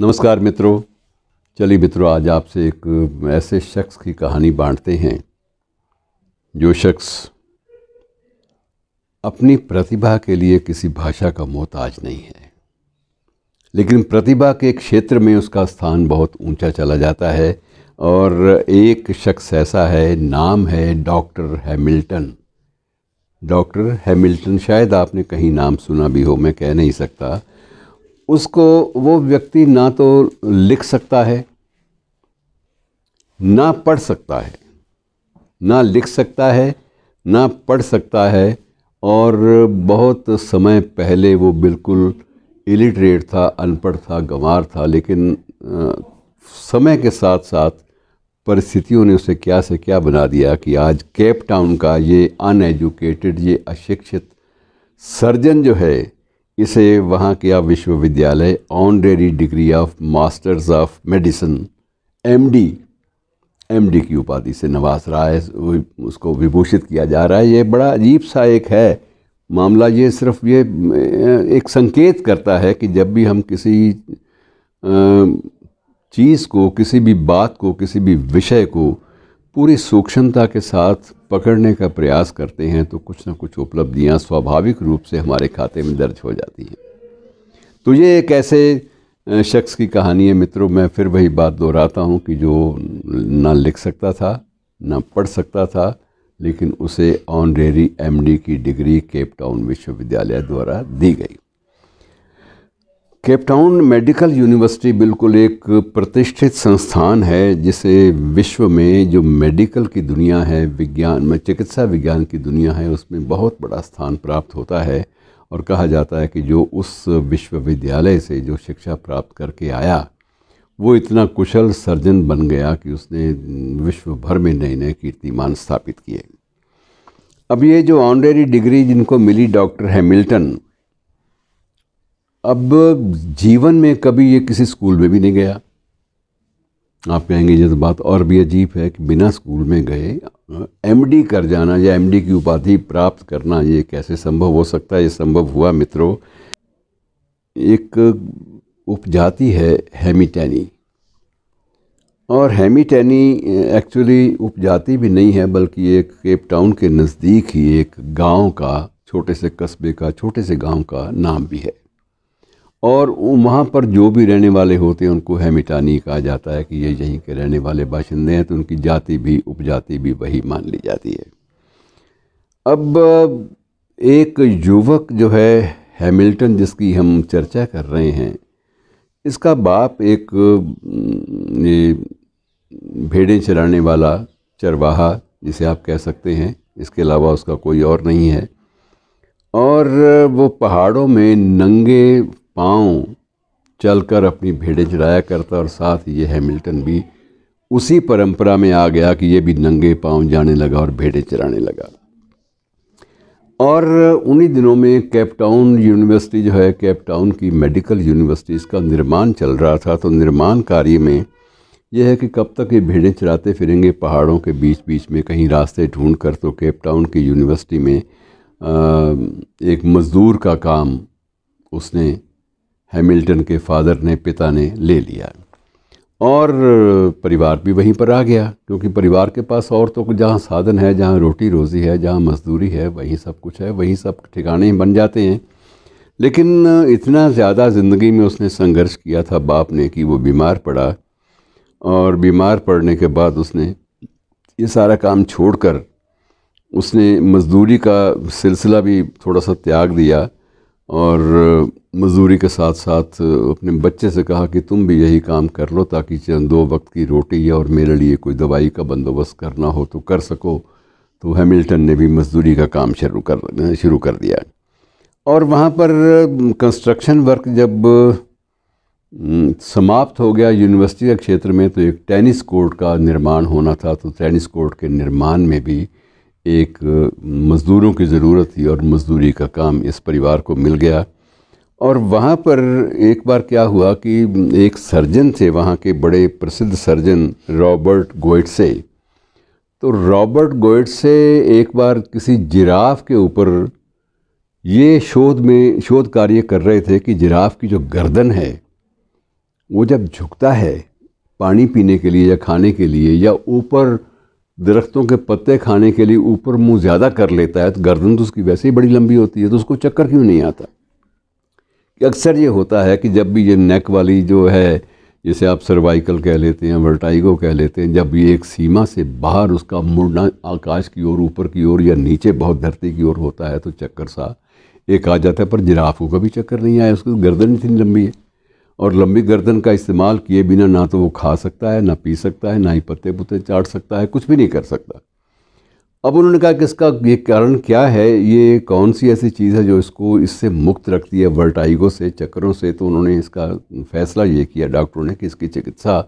नमस्कार मित्रों चलिए मित्रों आज आपसे एक ऐसे शख्स की कहानी बांटते हैं जो शख्स अपनी प्रतिभा के लिए किसी भाषा का मोहताज नहीं है लेकिन प्रतिभा के क्षेत्र में उसका स्थान बहुत ऊंचा चला जाता है और एक शख्स ऐसा है नाम है डॉक्टर हैमिल्टन डॉक्टर हैमिल्टन शायद आपने कहीं नाम सुना भी हो मैं कह नहीं सकता उसको वो व्यक्ति ना तो लिख सकता है ना पढ़ सकता है ना लिख सकता है ना पढ़ सकता है और बहुत समय पहले वो बिल्कुल इलिटरेट था अनपढ़ था गंवार था लेकिन समय के साथ साथ परिस्थितियों ने उसे क्या से क्या बना दिया कि आज केप टाउन का ये अनएजुकेटेड ये अशिक्षित सर्जन जो है इसे वहाँ के विश्वविद्यालय honorary degree of masters of medicine MD MD की उपाधि से नवाज रहा है उसको विभूषित किया जा रहा है ये बड़ा अजीब सा एक है मामला ये सिर्फ ये एक संकेत करता है कि जब भी हम किसी चीज़ को किसी भी बात को किसी भी विषय को पूरी सूक्ष्मता के साथ पकड़ने का प्रयास करते हैं तो कुछ ना कुछ उपलब्धियाँ स्वाभाविक रूप से हमारे खाते में दर्ज हो जाती हैं तो ये एक ऐसे शख्स की कहानी है मित्रों मैं फिर वही बात दोहराता हूँ कि जो ना लिख सकता था ना पढ़ सकता था लेकिन उसे ऑनरेरी एमडी की डिग्री केप टाउन विश्वविद्यालय द्वारा दी गई केपटाउन मेडिकल यूनिवर्सिटी बिल्कुल एक प्रतिष्ठित संस्थान है जिसे विश्व में जो मेडिकल की दुनिया है विज्ञान में चिकित्सा विज्ञान की दुनिया है उसमें बहुत बड़ा स्थान प्राप्त होता है और कहा जाता है कि जो उस विश्वविद्यालय से जो शिक्षा प्राप्त करके आया वो इतना कुशल सर्जन बन गया कि उसने विश्व भर में नए नए कीर्तिमान स्थापित किए अब ये जो ऑनरेरी डिग्री जिनको मिली डॉक्टर हैमिल्टन अब जीवन में कभी ये किसी स्कूल में भी नहीं गया आप कहेंगे ये तो बात और भी अजीब है कि बिना स्कूल में गए एमडी कर जाना या एमडी की उपाधि प्राप्त करना ये कैसे संभव हो सकता है ये संभव हुआ मित्रों एक उपजाति है हेमिटैनी और हेमिटैनी एक्चुअली उपजाति भी नहीं है बल्कि एक केप टाउन के नज़दीक ही एक गांव का छोटे से कस्बे का छोटे से गांव का नाम भी है और वहाँ पर जो भी रहने वाले होते हैं उनको हैमिटानी कहा जाता है कि ये यहीं के रहने वाले बाशिंदे हैं तो उनकी जाति भी उपजाति भी वही मान ली जाती है अब एक युवक जो है हैमिल्टन जिसकी हम चर्चा कर रहे हैं इसका बाप एक भेड़े चराने वाला चरवाहा जिसे आप कह सकते हैं इसके अलावा उसका कोई और नहीं है और वो पहाड़ों में नंगे पाँव चलकर अपनी भेड़ें चराया करता और साथ ही ये हैमिल्टन भी उसी परंपरा में आ गया कि ये भी नंगे पाँव जाने लगा और भेड़ें चराने लगा और उन्हीं दिनों में कैपटाउन यूनिवर्सिटी जो है कैपटाउन की मेडिकल यूनिवर्सिटी इसका निर्माण चल रहा था तो निर्माण कार्य में यह है कि कब तक ये भेड़ें चराते फिरेंगे पहाड़ों के बीच बीच में कहीं रास्ते ढूंढ कर तो केपटाउन की यूनिवर्सिटी में एक मज़दूर का काम उसने हैमिल्टन के फादर ने पिता ने ले लिया और परिवार भी वहीं पर आ गया क्योंकि परिवार के पास और तो जहाँ साधन है जहाँ रोटी रोज़ी है जहाँ मजदूरी है वहीं सब कुछ है वहीं सब ठिकाने ही बन जाते हैं लेकिन इतना ज़्यादा ज़िंदगी में उसने संघर्ष किया था बाप ने कि वो बीमार पड़ा और बीमार पड़ने के बाद उसने ये सारा काम छोड़कर उसने मजदूरी का सिलसिला भी थोड़ा सा त्याग दिया और मज़दूरी के साथ साथ अपने बच्चे से कहा कि तुम भी यही काम कर लो ताकि चंद दो वक्त की रोटी और मेरे लिए कोई दवाई का बंदोबस्त करना हो तो कर सको तो हैमिल्टन ने भी मज़दूरी का काम शुरू कर शुरू कर दिया और वहाँ पर कंस्ट्रक्शन वर्क जब समाप्त हो गया यूनिवर्सिटी के क्षेत्र में तो एक टेनिस कोर्ट का निर्माण होना था तो टेनिस कोर्ट के निर्माण में भी एक मज़दूरों की ज़रूरत थी और मज़दूरी का काम इस परिवार को मिल गया और वहाँ पर एक बार क्या हुआ कि एक सर्जन थे वहाँ के बड़े प्रसिद्ध सर्जन रॉबर्ट गोइटसे तो रॉबर्ट गोइटसे एक बार किसी जिराफ के ऊपर ये शोध में शोध कार्य कर रहे थे कि जिराफ की जो गर्दन है वो जब झुकता है पानी पीने के लिए या खाने के लिए या ऊपर दरख्तों के पत्ते खाने के लिए ऊपर मुंह ज़्यादा कर लेता है तो गर्दन तो उसकी वैसे ही बड़ी लंबी होती है तो उसको चक्कर क्यों नहीं आता अक्सर ये होता है कि जब भी ये नेक वाली जो है जिसे आप सर्वाइकल कह लेते हैं वर्टाइगो कह लेते हैं जब ये एक सीमा से बाहर उसका मुड़ना आकाश की ओर ऊपर की ओर या नीचे बहुत धरती की ओर होता है तो चक्कर सा एक आ जाता है पर जिराफ को कभी चक्कर नहीं आया उसकी गर्दन इतनी लंबी है और लंबी गर्दन का इस्तेमाल किए बिना ना तो वो खा सकता है ना पी सकता है ना ही पत्ते पुते चाट सकता है कुछ भी नहीं कर सकता अब उन्होंने कहा कि इसका ये कारण क्या है ये कौन सी ऐसी चीज़ है जो इसको इससे मुक्त रखती है वर्टाइगो से चक्करों से तो उन्होंने इसका फैसला ये किया डॉक्टरों ने कि इसकी चिकित्सा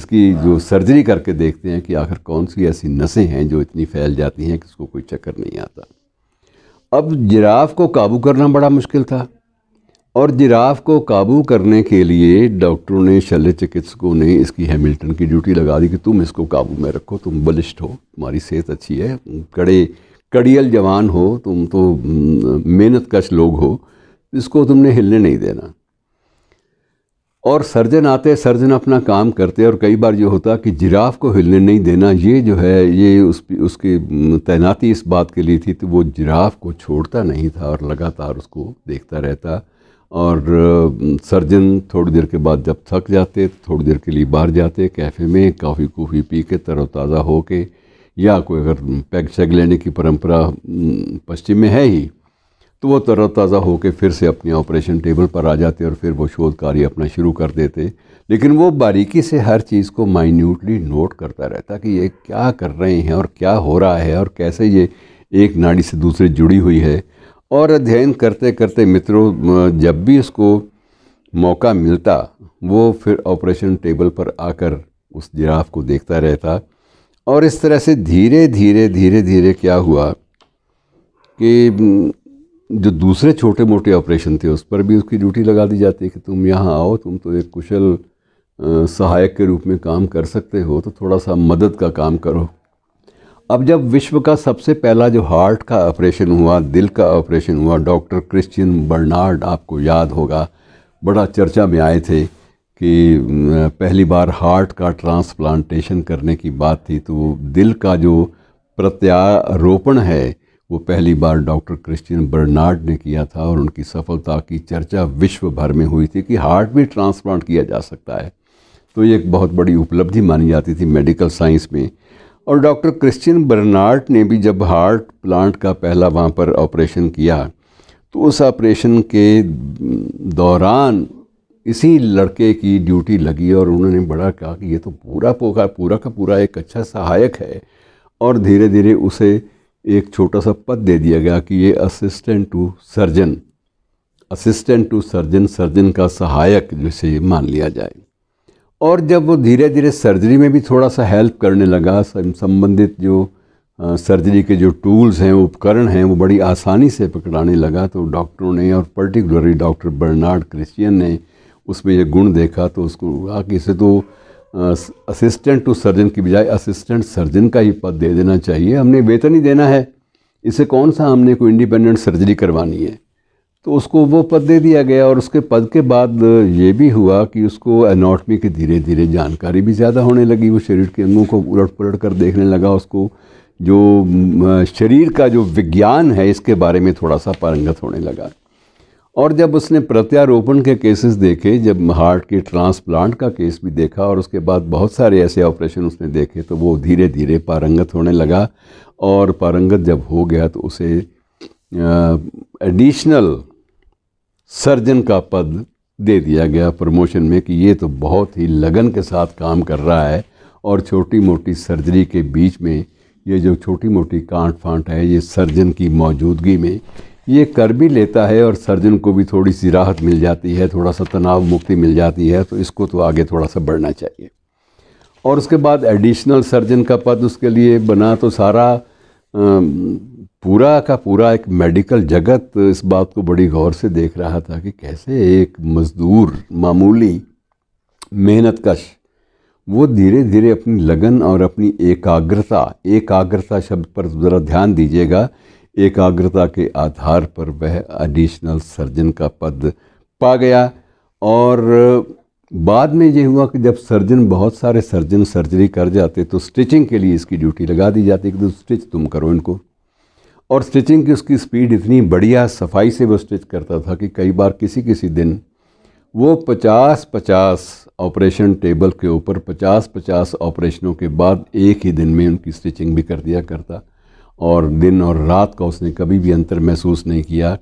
इसकी जो हाँ। सर्जरी करके देखते हैं कि आखिर कौन सी ऐसी नसें हैं जो इतनी फैल जाती हैं कि इसको कोई चक्कर नहीं आता अब जिराफ को काबू करना बड़ा मुश्किल था और जिराफ को काबू करने के लिए डॉक्टरों ने शल्य चिकित्सकों ने इसकी हैमिल्टन की ड्यूटी लगा दी कि तुम इसको काबू में रखो तुम बलिष्ठ हो तुम्हारी सेहत अच्छी है कड़े कड़ियल जवान हो तुम तो मेहनत कश लोग हो इसको तुमने हिलने नहीं देना और सर्जन आते सर्जन अपना काम करते और कई बार ये होता कि जिराफ को हिलने नहीं देना ये जो है ये उस उसकी तैनाती इस बात के लिए थी तो वो जिराफ को छोड़ता नहीं था और लगातार उसको देखता रहता और सर्जन थोड़ी देर के बाद जब थक जाते थोड़ी देर के लिए बाहर जाते कैफ़े में काफ़ी कूफ़ी पी के तरोताज़ा हो के या कोई अगर पैग शैग लेने की परंपरा पश्चिम में है ही तो वो तरोताज़ा होकर फिर से अपने ऑपरेशन टेबल पर आ जाते और फिर वो शोध कार्य अपना शुरू कर देते लेकिन वो बारीकी से हर चीज़ को माइन्यूटली नोट करता रहता कि ये क्या कर रहे हैं और क्या हो रहा है और कैसे ये एक नाड़ी से दूसरे जुड़ी हुई है और अध्ययन करते करते मित्रों जब भी उसको मौका मिलता वो फिर ऑपरेशन टेबल पर आकर उस जिराफ को देखता रहता और इस तरह से धीरे धीरे धीरे धीरे क्या हुआ कि जो दूसरे छोटे मोटे ऑपरेशन थे उस पर भी उसकी ड्यूटी लगा दी जाती है कि तुम यहाँ आओ तुम तो एक कुशल सहायक के रूप में काम कर सकते हो तो थोड़ा सा मदद का काम करो अब जब विश्व का सबसे पहला जो हार्ट का ऑपरेशन हुआ दिल का ऑपरेशन हुआ डॉक्टर क्रिश्चियन बर्नार्ड आपको याद होगा बड़ा चर्चा में आए थे कि पहली बार हार्ट का ट्रांसप्लांटेशन करने की बात थी तो दिल का जो प्रत्यारोपण है वो पहली बार डॉक्टर क्रिश्चियन बर्नार्ड ने किया था और उनकी सफलता की चर्चा विश्व भर में हुई थी कि हार्ट भी ट्रांसप्लांट किया जा सकता है तो ये एक बहुत बड़ी उपलब्धि मानी जाती थी मेडिकल साइंस में और डॉक्टर क्रिश्चियन बर्नार्ड ने भी जब हार्ट प्लांट का पहला वहाँ पर ऑपरेशन किया तो उस ऑपरेशन के दौरान इसी लड़के की ड्यूटी लगी और उन्होंने बड़ा कहा कि ये तो पूरा पोखा पूरा का पूरा एक अच्छा सहायक है और धीरे धीरे उसे एक छोटा सा पद दे दिया गया कि ये assistant to surgeon assistant to surgeon surgeon का सहायक जिसे मान लिया जाए और जब वो धीरे धीरे सर्जरी में भी थोड़ा सा हेल्प करने लगा संबंधित जो सर्जरी के जो टूल्स हैं उपकरण हैं वो बड़ी आसानी से पकड़ाने लगा तो डॉक्टरों ने और पर्टिकुलरली डॉक्टर बर्नार्ड क्रिश्चियन ने उसमें यह गुण देखा तो उसको कहा कि इसे तो असिस्टेंट टू सर्जन की बजाय असिस्टेंट सर्जन का ही पद दे देना चाहिए हमने वेतन ही देना है इसे कौन सा हमने कोई इंडिपेंडेंट सर्जरी करवानी है तो उसको वो पद दे दिया गया और उसके पद के बाद ये भी हुआ कि उसको एनाटमी की धीरे धीरे जानकारी भी ज़्यादा होने लगी वो शरीर के अंगों को उलट पुलट कर देखने लगा उसको जो शरीर का जो विज्ञान है इसके बारे में थोड़ा सा पारंगत होने लगा और जब उसने प्रत्यारोपण के केसेस देखे जब हार्ट के ट्रांसप्लांट का केस भी देखा और उसके बाद बहुत सारे ऐसे ऑपरेशन उसने देखे तो वो धीरे धीरे पारंगत होने लगा और पारंगत जब हो गया तो उसे एडिशनल सर्जन का पद दे दिया गया प्रमोशन में कि ये तो बहुत ही लगन के साथ काम कर रहा है और छोटी मोटी सर्जरी के बीच में ये जो छोटी मोटी कांट फांट है ये सर्जन की मौजूदगी में ये कर भी लेता है और सर्जन को भी थोड़ी सी राहत मिल जाती है थोड़ा सा तनाव मुक्ति मिल जाती है तो इसको तो आगे थोड़ा सा बढ़ना चाहिए और उसके बाद एडिशनल सर्जन का पद उसके लिए बना तो सारा पूरा का पूरा एक मेडिकल जगत इस बात को बड़ी गौर से देख रहा था कि कैसे एक मज़दूर मामूली मेहनत कश वो धीरे धीरे अपनी लगन और अपनी एकाग्रता एकाग्रता शब्द पर ज़रा ध्यान दीजिएगा एकाग्रता के आधार पर वह एडिशनल सर्जन का पद पा गया और बाद में ये हुआ कि जब सर्जन बहुत सारे सर्जन सर्जरी कर जाते तो स्टिचिंग के लिए इसकी ड्यूटी लगा दी जाती कि स्टिच तो तुम करो इनको और स्टिचिंग की उसकी स्पीड इतनी बढ़िया सफाई से वो स्टिच करता था कि कई बार किसी किसी दिन वो पचास पचास ऑपरेशन टेबल के ऊपर पचास पचास ऑपरेशनों के बाद एक ही दिन में उनकी स्टिचिंग भी कर दिया करता और दिन और रात का उसने कभी भी अंतर महसूस नहीं किया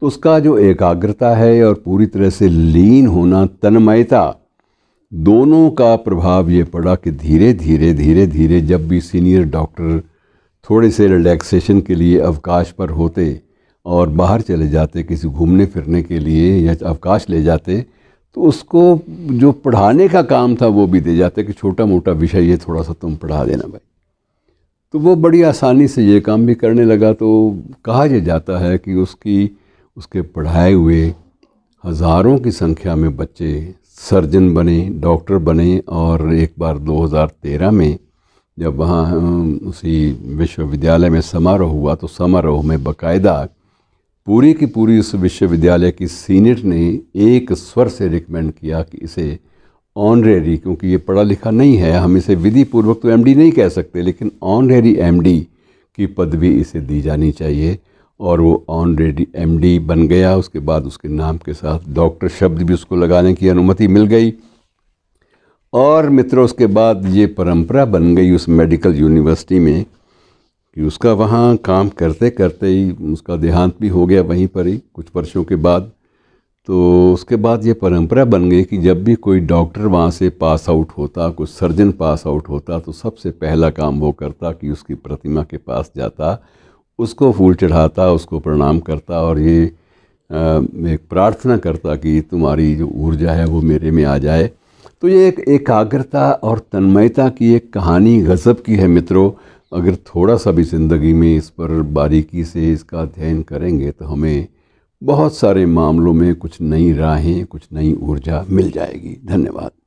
तो उसका जो एकाग्रता है और पूरी तरह से लीन होना तन्मयता दोनों का प्रभाव ये पड़ा कि धीरे धीरे धीरे धीरे जब भी सीनियर डॉक्टर थोड़े से रिलैक्सेशन के लिए अवकाश पर होते और बाहर चले जाते किसी घूमने फिरने के लिए या अवकाश ले जाते तो उसको जो पढ़ाने का काम था वो भी दे जाते कि छोटा मोटा विषय ये थोड़ा सा तुम पढ़ा देना भाई तो वो बड़ी आसानी से ये काम भी करने लगा तो कहा यह जाता है कि उसकी उसके पढ़ाए हुए हज़ारों की संख्या में बच्चे सर्जन बने डॉक्टर बने और एक बार 2013 में जब वहाँ उसी विश्वविद्यालय में समारोह हुआ तो समारोह में बकायदा पूरी की पूरी उस विश्वविद्यालय की सीनेट ने एक स्वर से रिकमेंड किया कि इसे ऑनरेरी क्योंकि ये पढ़ा लिखा नहीं है हम इसे विधि पूर्वक तो एमडी नहीं कह सकते लेकिन ऑनरेरी एमडी की पदवी इसे दी जानी चाहिए और वो ऑनरेरी एमडी बन गया उसके बाद उसके नाम के साथ डॉक्टर शब्द भी उसको लगाने की अनुमति मिल गई और मित्रों उसके बाद ये परंपरा बन गई उस मेडिकल यूनिवर्सिटी में कि उसका वहाँ काम करते करते ही उसका देहांत भी हो गया वहीं पर ही कुछ वर्षों के बाद तो उसके बाद ये परंपरा बन गई कि जब भी कोई डॉक्टर वहाँ से पास आउट होता कोई सर्जन पास आउट होता तो सबसे पहला काम वो करता कि उसकी प्रतिमा के पास जाता उसको फूल चढ़ाता उसको प्रणाम करता और ये एक प्रार्थना करता कि तुम्हारी जो ऊर्जा है वो मेरे में आ जाए तो ये एक एकाग्रता और तन्मयता की एक कहानी गज़ब की है मित्रों अगर थोड़ा सा भी ज़िंदगी में इस पर बारीकी से इसका अध्ययन करेंगे तो हमें बहुत सारे मामलों में कुछ नई राहें कुछ नई ऊर्जा मिल जाएगी धन्यवाद